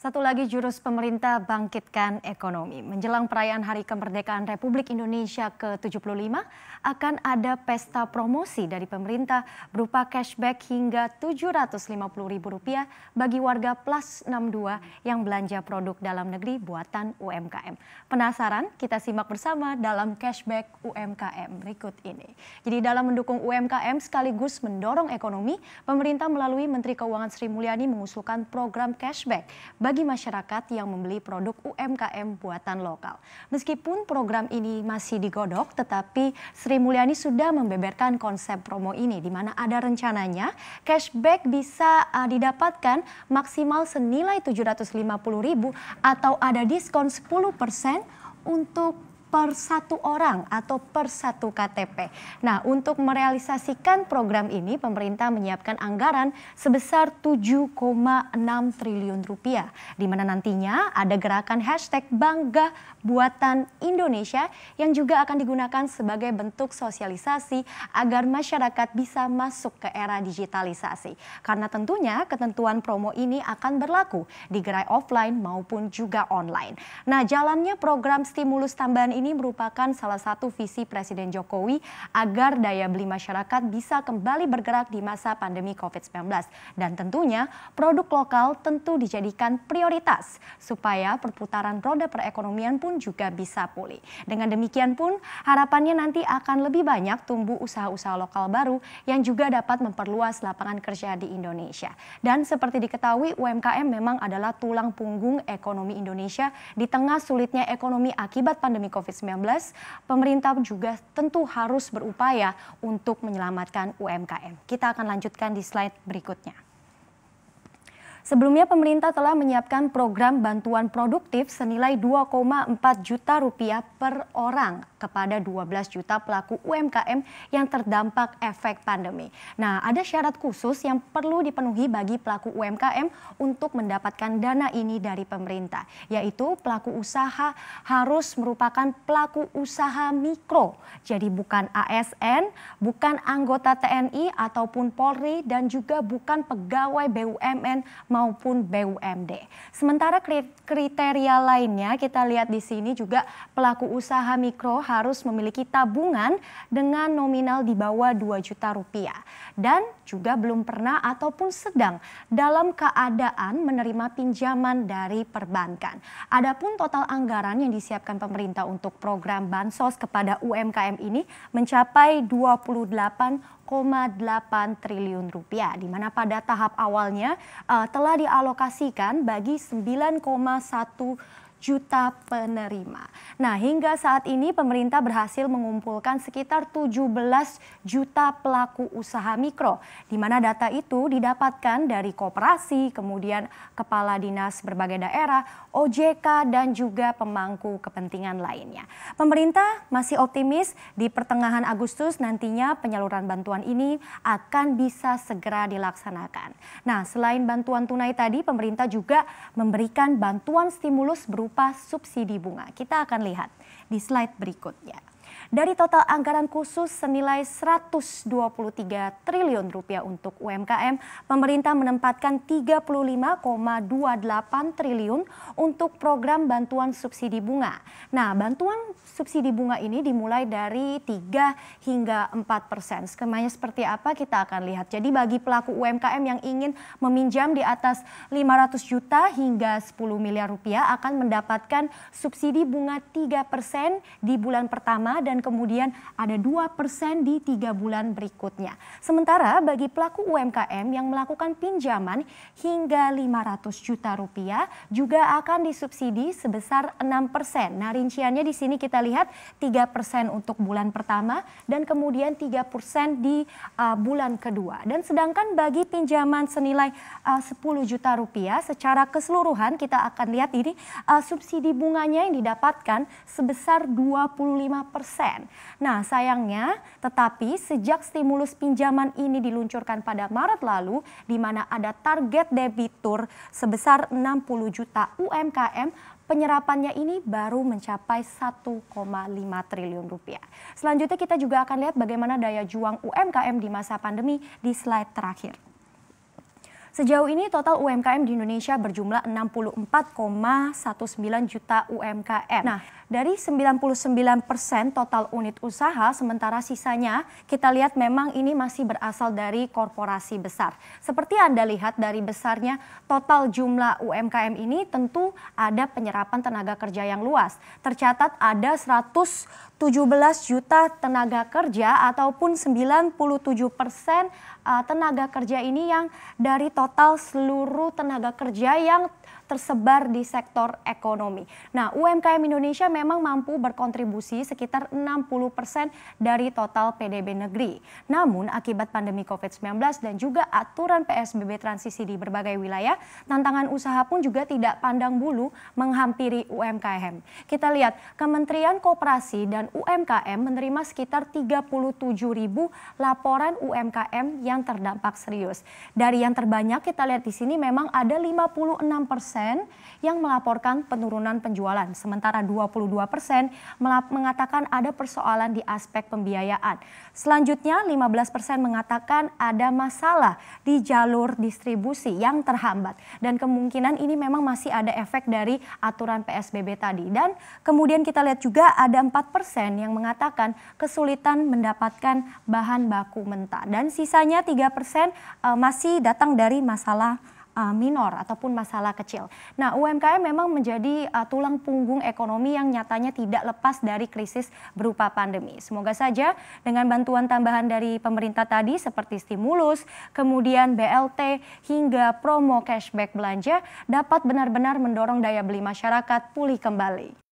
Satu lagi jurus pemerintah bangkitkan ekonomi. Menjelang perayaan Hari Kemerdekaan Republik Indonesia ke-75 akan ada pesta promosi dari pemerintah berupa cashback hingga Rp750.000 bagi warga plus 62 yang belanja produk dalam negeri buatan UMKM. Penasaran? Kita simak bersama dalam cashback UMKM berikut ini. Jadi dalam mendukung UMKM sekaligus mendorong ekonomi, pemerintah melalui Menteri Keuangan Sri Mulyani mengusulkan program cashback bagi masyarakat yang membeli produk UMKM buatan lokal. Meskipun program ini masih digodok, tetapi Sri Mulyani sudah membeberkan konsep promo ini, di mana ada rencananya cashback bisa uh, didapatkan maksimal senilai ribu atau ada diskon 10% untuk per satu orang atau per satu KTP. Nah, untuk merealisasikan program ini, pemerintah menyiapkan anggaran sebesar 7,6 triliun rupiah, di mana nantinya ada gerakan hashtag Bangga Buatan Indonesia yang juga akan digunakan sebagai bentuk sosialisasi agar masyarakat bisa masuk ke era digitalisasi. Karena tentunya ketentuan promo ini akan berlaku di gerai offline maupun juga online. Nah, jalannya program stimulus tambahan ini ini merupakan salah satu visi Presiden Jokowi agar daya beli masyarakat bisa kembali bergerak di masa pandemi COVID-19. Dan tentunya produk lokal tentu dijadikan prioritas supaya perputaran roda perekonomian pun juga bisa pulih. Dengan demikian pun harapannya nanti akan lebih banyak tumbuh usaha-usaha lokal baru yang juga dapat memperluas lapangan kerja di Indonesia. Dan seperti diketahui UMKM memang adalah tulang punggung ekonomi Indonesia di tengah sulitnya ekonomi akibat pandemi COVID-19. COVID-19, pemerintah juga tentu harus berupaya untuk menyelamatkan UMKM. Kita akan lanjutkan di slide berikutnya. Sebelumnya pemerintah telah menyiapkan program bantuan produktif senilai 2,4 juta rupiah per orang kepada 12 juta pelaku UMKM yang terdampak efek pandemi. Nah, ada syarat khusus yang perlu dipenuhi bagi pelaku UMKM untuk mendapatkan dana ini dari pemerintah, yaitu pelaku usaha harus merupakan pelaku usaha mikro. Jadi bukan ASN, bukan anggota TNI ataupun Polri dan juga bukan pegawai BUMN maupun BUMD. Sementara kriteria lainnya kita lihat di sini juga pelaku usaha mikro harus memiliki tabungan dengan nominal di bawah 2 juta rupiah dan juga belum pernah ataupun sedang dalam keadaan menerima pinjaman dari perbankan. Adapun total anggaran yang disiapkan pemerintah untuk program bansos kepada UMKM ini mencapai 28 8 triliun rupiah, di mana pada tahap awalnya uh, telah dialokasikan bagi 9,1 juta penerima. Nah, hingga saat ini pemerintah berhasil mengumpulkan sekitar 17 juta pelaku usaha mikro, di mana data itu didapatkan dari koperasi, kemudian kepala dinas berbagai daerah, OJK, dan juga pemangku kepentingan lainnya. Pemerintah masih optimis di pertengahan Agustus nantinya penyaluran bantuan ini akan bisa segera dilaksanakan. Nah, selain bantuan tunai tadi, pemerintah juga memberikan bantuan stimulus berupa berupa subsidi bunga. Kita akan lihat di slide berikutnya dari total anggaran khusus senilai 123 triliun rupiah untuk UMKM, pemerintah menempatkan 35,28 triliun untuk program bantuan subsidi bunga. Nah, bantuan subsidi bunga ini dimulai dari 3 hingga 4 persen. Skemanya seperti apa kita akan lihat. Jadi bagi pelaku UMKM yang ingin meminjam di atas 500 juta hingga 10 miliar rupiah akan mendapatkan subsidi bunga 3 persen di bulan pertama dan kemudian ada 2% di tiga bulan berikutnya. Sementara bagi pelaku UMKM yang melakukan pinjaman hingga 500 juta rupiah juga akan disubsidi sebesar 6%. Nah rinciannya di sini kita lihat 3% untuk bulan pertama dan kemudian 3% di uh, bulan kedua. Dan sedangkan bagi pinjaman senilai uh, 10 juta rupiah secara keseluruhan kita akan lihat ini uh, subsidi bunganya yang didapatkan sebesar 25%. Nah, sayangnya, tetapi sejak stimulus pinjaman ini diluncurkan pada Maret lalu, di mana ada target debitur sebesar 60 juta UMKM, penyerapannya ini baru mencapai 1,5 triliun rupiah. Selanjutnya kita juga akan lihat bagaimana daya juang UMKM di masa pandemi di slide terakhir. Sejauh ini total UMKM di Indonesia berjumlah 64,19 juta UMKM. Nah, dari 99 persen total unit usaha, sementara sisanya kita lihat memang ini masih berasal dari korporasi besar. Seperti Anda lihat dari besarnya total jumlah UMKM ini tentu ada penyerapan tenaga kerja yang luas. Tercatat ada 117 juta tenaga kerja ataupun 97 persen eh, tenaga kerja ini yang dari total seluruh tenaga kerja yang tersebar di sektor ekonomi. Nah, UMKM Indonesia memang mampu berkontribusi sekitar 60% dari total PDB negeri. Namun, akibat pandemi COVID-19 dan juga aturan PSBB transisi di berbagai wilayah, tantangan usaha pun juga tidak pandang bulu menghampiri UMKM. Kita lihat, Kementerian Kooperasi dan UMKM menerima sekitar 37 ribu laporan UMKM yang terdampak serius. Dari yang terbanyak kita lihat di sini memang ada 56 persen persen yang melaporkan penurunan penjualan, sementara 22 persen mengatakan ada persoalan di aspek pembiayaan. Selanjutnya 15 persen mengatakan ada masalah di jalur distribusi yang terhambat dan kemungkinan ini memang masih ada efek dari aturan PSBB tadi. Dan kemudian kita lihat juga ada 4 persen yang mengatakan kesulitan mendapatkan bahan baku mentah dan sisanya 3 persen eh, masih datang dari masalah uh, minor ataupun masalah kecil. Nah, UMKM memang menjadi uh, tulang punggung ekonomi yang nyatanya tidak lepas dari krisis berupa pandemi. Semoga saja dengan bantuan tambahan dari pemerintah tadi seperti stimulus, kemudian BLT hingga promo cashback belanja dapat benar-benar mendorong daya beli masyarakat pulih kembali.